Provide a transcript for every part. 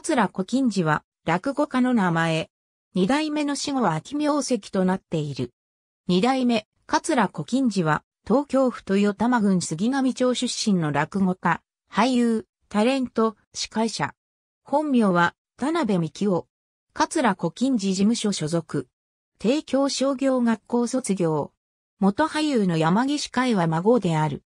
桂古今寺は落語家の名前。二代目の死後は秋名跡となっている。二代目、桂古今寺は東京府豊玉郡杉並町出身の落語家、俳優、タレント、司会者。本名は田辺幹夫。桂古今寺事務所所属。帝京商業学校卒業。元俳優の山岸海は孫である。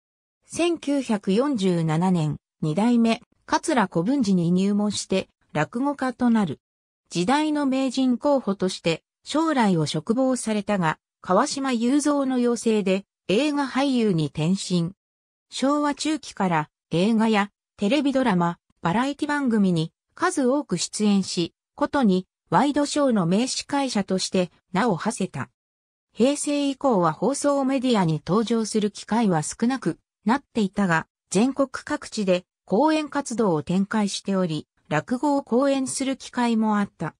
1947年、二代目、桂古文寺に入門して、落語家となる。時代の名人候補として将来を嘱望されたが、川島雄三の要請で映画俳優に転身。昭和中期から映画やテレビドラマ、バラエティ番組に数多く出演し、ことにワイドショーの名司会者として名を馳せた。平成以降は放送メディアに登場する機会は少なくなっていたが、全国各地で講演活動を展開しており、落語を講演する機会もあった。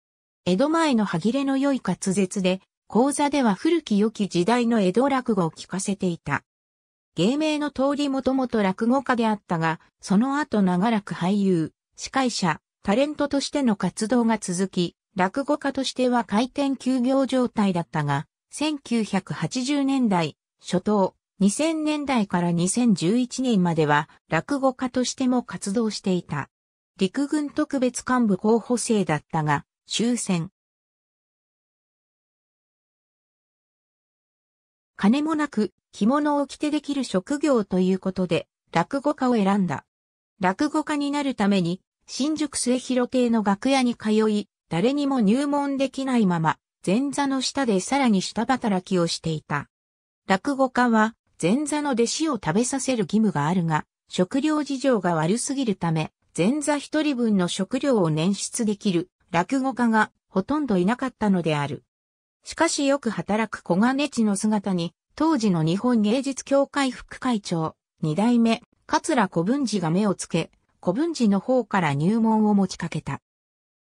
江戸前の歯切れの良い滑舌で、講座では古き良き時代の江戸落語を聞かせていた。芸名の通りもともと落語家であったが、その後長らく俳優、司会者、タレントとしての活動が続き、落語家としては開店休業状態だったが、1980年代、初頭、2000年代から2011年までは落語家としても活動していた。陸軍特別幹部候補生だったが、終戦。金もなく着物を着てできる職業ということで、落語家を選んだ。落語家になるために、新宿末広亭の楽屋に通い、誰にも入門できないまま、前座の下でさらに下働きをしていた。落語家は、前座の弟子を食べさせる義務があるが、食料事情が悪すぎるため、前座一人分の食料を捻出できる落語家がほとんどいなかったのである。しかしよく働く小金地の姿に、当時の日本芸術協会副会長、二代目、桂小文治が目をつけ、小文治の方から入門を持ちかけた。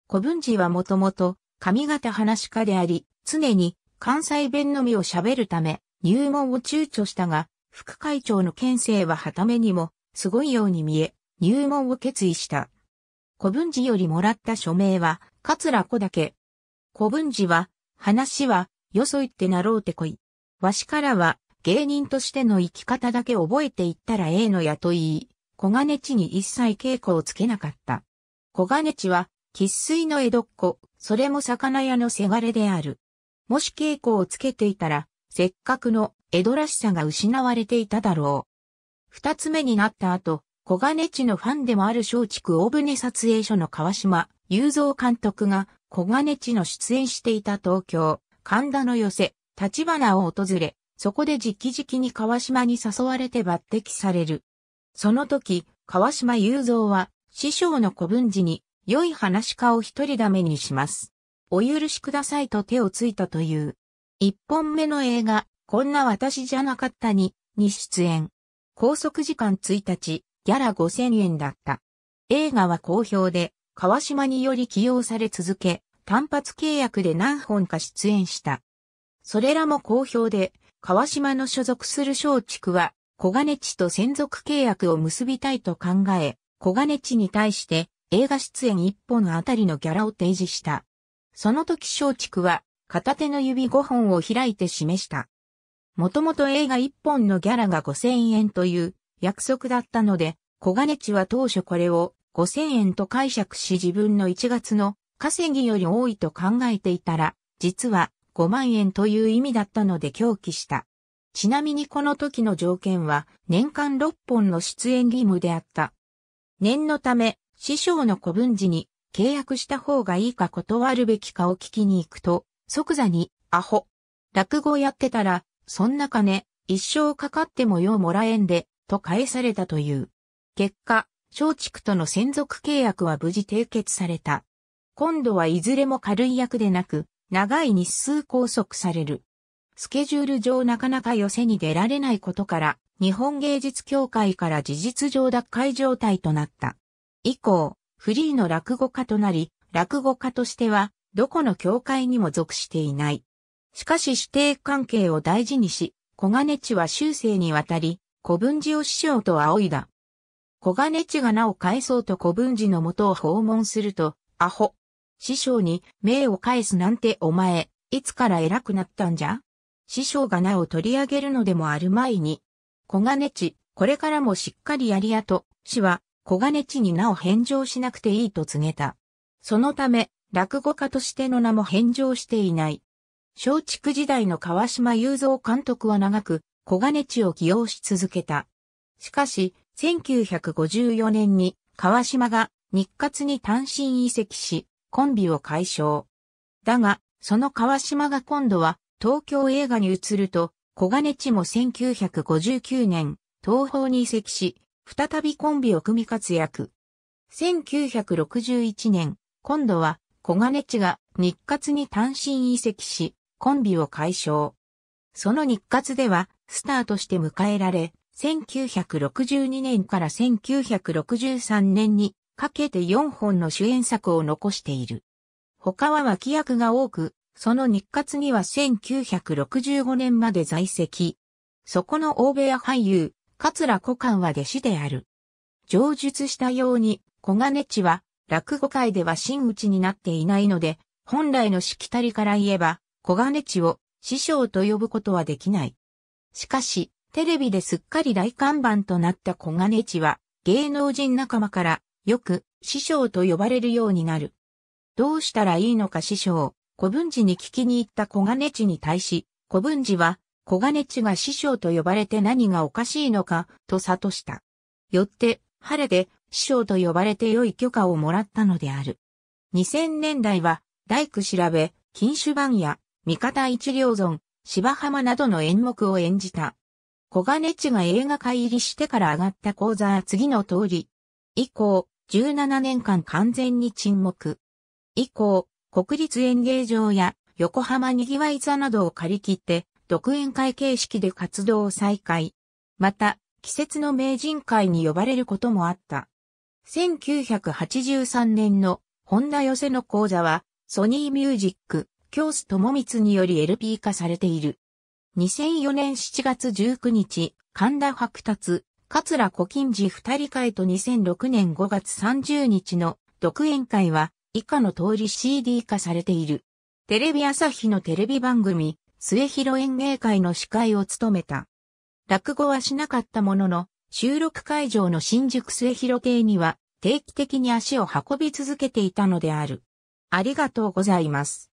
小文治はもともと、上方話家であり、常に関西弁のみを喋るため、入門を躊躇したが、副会長の県政ははためにも、すごいように見え、入門を決意した。古文寺よりもらった署名は、桂子だけ。古文寺は、話は、よそ言ってなろうてこい。わしからは、芸人としての生き方だけ覚えていったらええのやと言い、小金地に一切稽古をつけなかった。小金地は、喫水の江戸っ子、それも魚屋のせがれである。もし稽古をつけていたら、せっかくの江戸らしさが失われていただろう。二つ目になった後、小金地のファンでもある松竹大船撮影所の川島雄三監督が小金地の出演していた東京、神田の寄せ、立花を訪れ、そこで直々に川島に誘われて抜擢される。その時、川島雄三は、師匠の古文字に、良い話家を一人ダメにします。お許しくださいと手をついたという。一本目の映画、こんな私じゃなかったに、に出演。拘束時間1日、ギャラ5000円だった。映画は好評で、川島により起用され続け、単発契約で何本か出演した。それらも好評で、川島の所属する松竹は、小金地と専属契約を結びたいと考え、小金地に対して映画出演1本あたりのギャラを提示した。その時松竹は片手の指5本を開いて示した。もともと映画1本のギャラが5000円という約束だったので、小金地は当初これを5000円と解釈し自分の1月の稼ぎより多いと考えていたら、実は5万円という意味だったので狂気した。ちなみにこの時の条件は年間6本の出演義務であった。念のため、師匠の古文字に契約した方がいいか断るべきかを聞きに行くと、即座に、アホ。落語やってたら、そんな金、一生かかってもようもらえんで、と返されたという。結果、松竹との専属契約は無事締結された。今度はいずれも軽い役でなく、長い日数拘束される。スケジュール上なかなか寄せに出られないことから、日本芸術協会から事実上脱会状態となった。以降、フリーの落語家となり、落語家としては、どこの協会にも属していない。しかし指定関係を大事にし、小金地は終生にわたり、古文寺を師匠と仰いだ。小金地が名を返そうと古文寺の元を訪問すると、アホ。師匠に名を返すなんてお前、いつから偉くなったんじゃ師匠が名を取り上げるのでもある前に。小金地、これからもしっかりやりやと、師は小金地に名を返上しなくていいと告げた。そのため、落語家としての名も返上していない。松竹時代の川島雄三監督は長く、小金地を起用し続けた。しかし、1954年に川島が日活に単身移籍し、コンビを解消。だが、その川島が今度は東京映画に移ると、小金地も1959年、東方に移籍し、再びコンビを組み活躍。1961年、今度は小金地が日活に単身移籍し、コンビを解消。その日活では、スターとして迎えられ、1962年から1963年にかけて4本の主演作を残している。他は脇役が多く、その日活には1965年まで在籍。そこの欧米屋俳優、桂古官は弟子である。上述したように、小金地は、落語界では真打ちになっていないので、本来のしきたりから言えば、小金地を師匠と呼ぶことはできない。しかし、テレビですっかり大看板となった小金地は、芸能人仲間から、よく、師匠と呼ばれるようになる。どうしたらいいのか師匠、古文寺に聞きに行った小金地に対し、古文寺は、小金地が師匠と呼ばれて何がおかしいのか、と悟した。よって、晴れて、師匠と呼ばれて良い許可をもらったのである。2000年代は、大工調べ、禁酒番や、味方一両存、芝浜などの演目を演じた。小金地が映画界入りしてから上がった講座は次の通り。以降、17年間完全に沈黙。以降、国立演芸場や横浜にぎわい座などを借り切って、独演会形式で活動を再開。また、季節の名人会に呼ばれることもあった。1983年の本田寄せの講座は、ソニーミュージック、京須智光により LP 化されている。2004年7月19日、神田白達、桂古今寺二人会と2006年5月30日の独演会は以下の通り CD 化されている。テレビ朝日のテレビ番組、末広演芸会の司会を務めた。落語はしなかったものの、収録会場の新宿末広亭には定期的に足を運び続けていたのである。ありがとうございます。